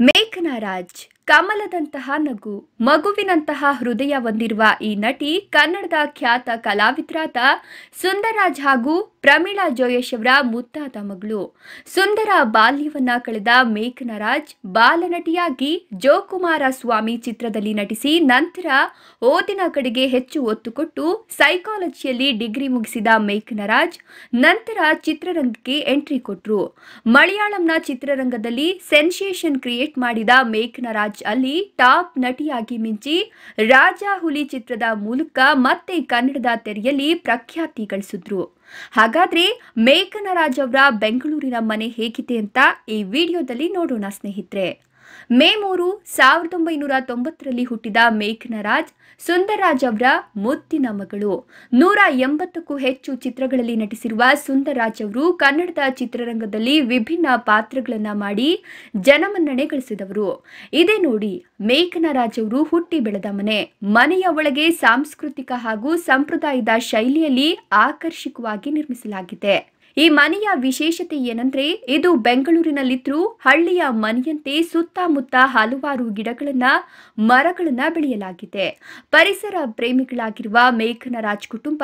मेघना राज ಕಮಲದಂತಹ ನಗು ಮಗುವಿನಂತಹ ಹೃದಯ ಹೊಂದಿರುವ ಈ ನಟಿ ಕನ್ನಡದ ಖ್ಯಾತ ಕಲಾವಿದರಾದ ಸುಂದರಾಜ್ ಹಾಗೂ ಪ್ರಮೀಳಾ ಜೋಯೇಶ್ ಅವರ ಮುತ್ತಾದ ಮಗಳು ಸುಂದರ ಬಾಲ್ಯವನ್ನ ಕಳೆದ ಮೇಘನರಾಜ್ ಬಾಲನಟಿಯಾಗಿ ಜೋಕುಮಾರ ಸ್ವಾಮಿ ಚಿತ್ರದಲ್ಲಿ ನಟಿಸಿ ನಂತರ ಓದಿನ ಕಡೆಗೆ ಹೆಚ್ಚು ಒತ್ತು ಕೊಟ್ಟು ಸೈಕಾಲಜಿಯಲ್ಲಿ ಡಿಗ್ರಿ ಮುಗಿಸಿದ ಮೇಘನರಾಜ್ ನಂತರ ಚಿತ್ರರಂಗಕ್ಕೆ ಎಂಟ್ರಿ ಕೊಟ್ಟರು ಮಲಯಾಳಂನ ಚಿತ್ರರಂಗದಲ್ಲಿ ಸೆನ್ಸೇಷನ್ ಕ್ರಿಯೇಟ್ ಮಾಡಿದ ಮೇಘನರಾಜ್ ಅಲ್ಲಿ ಟಾಪ್ ನಟಿಯಾಗಿ ಮಿಂಚಿ ರಾಜಾ ಹುಲಿ ಚಿತ್ರದ ಮೂಲಕ ಮತ್ತೆ ಕನ್ನಡದ ತೆರೆಯಲ್ಲಿ ಪ್ರಖ್ಯಾತಿ ಗಳಿಸಿದ್ರು ಹಾಗಾದ್ರೆ ಮೇಘನ ಅವರ ಬೆಂಗಳೂರಿನ ಮನೆ ಹೇಗಿದೆ ಅಂತ ಈ ವಿಡಿಯೋದಲ್ಲಿ ನೋಡೋಣ ಸ್ನೇಹಿತರೆ ಮೇ ಮೂರು ಸಾವಿರದ ಒಂಬೈನೂರ ತೊಂಬತ್ತರಲ್ಲಿ ಹುಟ್ಟಿದ ಮೇಘನರಾಜ್ ಸುಂದರರಾಜ್ ಅವರ ಮುತ್ತಿನ ಮಗಳು ನೂರ ಎಂಬತ್ತಕ್ಕೂ ಹೆಚ್ಚು ಚಿತ್ರಗಳಲ್ಲಿ ನಟಿಸಿರುವ ಸುಂದರರಾಜ್ ಅವರು ಕನ್ನಡದ ಚಿತ್ರರಂಗದಲ್ಲಿ ವಿಭಿನ್ನ ಪಾತ್ರಗಳನ್ನು ಮಾಡಿ ಜನಮನ್ನಣೆ ಗಳಿಸಿದವರು ಇದೇ ನೋಡಿ ಮೇಘನರಾಜ್ ಅವರು ಹುಟ್ಟಿ ಬೆಳೆದ ಮನೆ ಮನೆಯ ಒಳಗೆ ಸಾಂಸ್ಕೃತಿಕ ಹಾಗೂ ಸಂಪ್ರದಾಯದ ಶೈಲಿಯಲ್ಲಿ ಆಕರ್ಷಕವಾಗಿ ನಿರ್ಮಿಸಲಾಗಿದೆ ಈ ಮನೆಯ ವಿಶೇಷತೆ ಏನಂದ್ರೆ ಇದು ಬೆಂಗಳೂರಿನಲ್ಲಿದ್ರು ಹಳ್ಳಿಯ ಮನೆಯಂತೆ ಸುತ್ತಮುತ್ತ ಹಲವಾರು ಗಿಡಗಳನ್ನ ಮರಗಳನ್ನ ಬೆಳೆಯಲಾಗಿದೆ ಪರಿಸರ ಪ್ರೇಮಿಗಳಾಗಿರುವ ಮೇಘನ ರಾಜ್ ಕುಟುಂಬ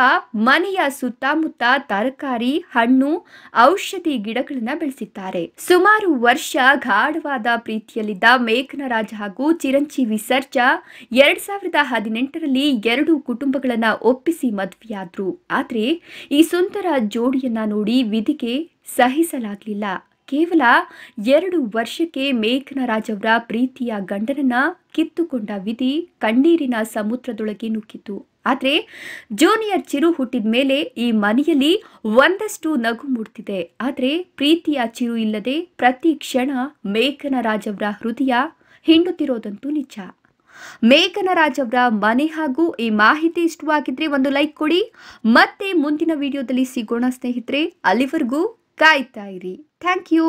ಮನೆಯ ಸುತ್ತಮುತ್ತ ತರಕಾರಿ ಹಣ್ಣು ಔಷಧಿ ಗಿಡಗಳನ್ನ ಬೆಳೆಸಿದ್ದಾರೆ ಸುಮಾರು ವರ್ಷ ಗಾಢವಾದ ಪ್ರೀತಿಯಲ್ಲಿದ್ದ ಮೇಘನ ರಾಜ್ ಹಾಗೂ ಚಿರಂಜೀವಿ ಸರ್ಜಾ ಎರಡ್ ಸಾವಿರದ ಹದಿನೆಂಟರಲ್ಲಿ ಎರಡು ಕುಟುಂಬಗಳನ್ನ ಒಪ್ಪಿಸಿ ಮದುವೆಯಾದ್ರು ಆದ್ರೆ ಈ ಸುಂದರ ಜೋಡಿಯನ್ನ ನೋಡಿ ವಿಧಿಗೆ ಸಹಿಸಲಾಗಲಿಲ್ಲ ಕೇವಲ ಎರಡು ವರ್ಷಕ್ಕೆ ರಾಜವರ ಪ್ರೀತಿಯ ಗಂಡನನ್ನ ಕಿತ್ತುಕೊಂಡ ವಿಧಿ ಕಣ್ಣೀರಿನ ಸಮುದ್ರದೊಳಗೆ ನುಗ್ಗಿತು ಆದರೆ ಜೂನಿಯರ್ ಚಿರು ಹುಟ್ಟಿದ ಮೇಲೆ ಈ ಮನೆಯಲ್ಲಿ ಒಂದಷ್ಟು ನಗು ಮೂಡ್ತಿದೆ ಆದರೆ ಪ್ರೀತಿಯ ಚಿರು ಇಲ್ಲದೆ ಪ್ರತಿ ಕ್ಷಣ ರಾಜವರ ಹೃದಯ ಹಿಂಡುತ್ತಿರೋದಂತೂ ನಿಜ ಮೇಘನರಾಜ್ ಅವರ ಮನೆ ಹಾಗೂ ಈ ಮಾಹಿತಿ ಇಷ್ಟವಾಗಿದ್ರೆ ಒಂದು ಲೈಕ್ ಕೊಡಿ ಮತ್ತೆ ಮುಂದಿನ ವಿಡಿಯೋದಲ್ಲಿ ಸಿಗೋಣ ಸ್ನೇಹಿತರೆ ಅಲ್ಲಿವರೆಗೂ ಕಾಯ್ತಾ ಇರಿ ಥ್ಯಾಂಕ್ ಯು